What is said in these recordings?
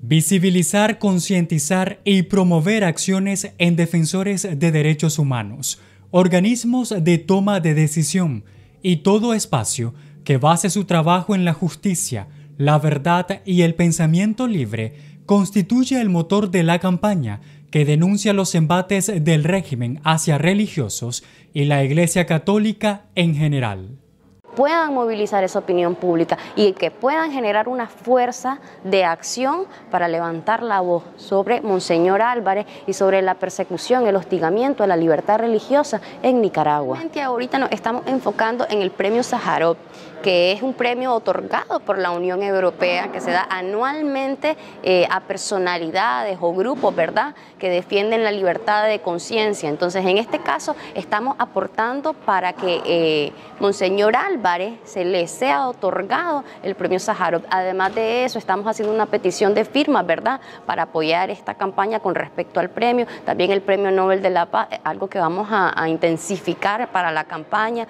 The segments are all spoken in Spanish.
Visibilizar, concientizar y promover acciones en defensores de derechos humanos, organismos de toma de decisión y todo espacio que base su trabajo en la justicia, la verdad y el pensamiento libre constituye el motor de la campaña que denuncia los embates del régimen hacia religiosos y la Iglesia Católica en general puedan movilizar esa opinión pública y que puedan generar una fuerza de acción para levantar la voz sobre Monseñor Álvarez y sobre la persecución, el hostigamiento a la libertad religiosa en Nicaragua. Ahorita nos estamos enfocando en el premio Sájarov, que es un premio otorgado por la Unión Europea que se da anualmente eh, a personalidades o grupos, ¿verdad?, que defienden la libertad de conciencia. Entonces, en este caso, estamos aportando para que eh, Monseñor Álvarez se le sea otorgado el premio Sájarov. Además de eso, estamos haciendo una petición de firmas, ¿verdad?, para apoyar esta campaña con respecto al premio. También el premio Nobel de la Paz, eh, algo que vamos a, intensificar para la campaña.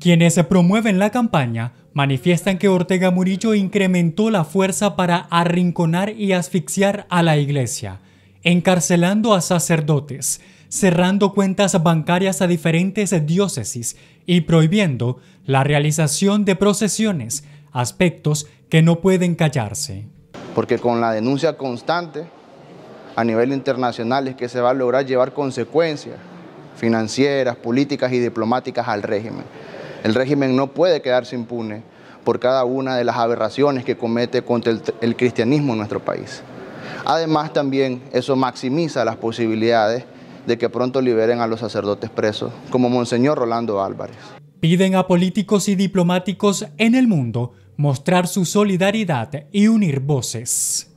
Quienes se promueven la campaña manifiestan que Ortega Murillo incrementó la fuerza para arrinconar y asfixiar a la iglesia, encarcelando a sacerdotes, cerrando cuentas bancarias a diferentes diócesis y prohibiendo la realización de procesiones, aspectos que no pueden callarse. Porque con la denuncia constante a nivel internacional es que se va a lograr llevar consecuencias financieras, políticas y diplomáticas al régimen. El régimen no puede quedarse impune por cada una de las aberraciones que comete contra el, cristianismo en nuestro país. Además, también eso maximiza las posibilidades de que pronto liberen a los sacerdotes presos, como Monseñor Rolando Álvarez. Piden a políticos y diplomáticos en el mundo mostrar su solidaridad y unir voces.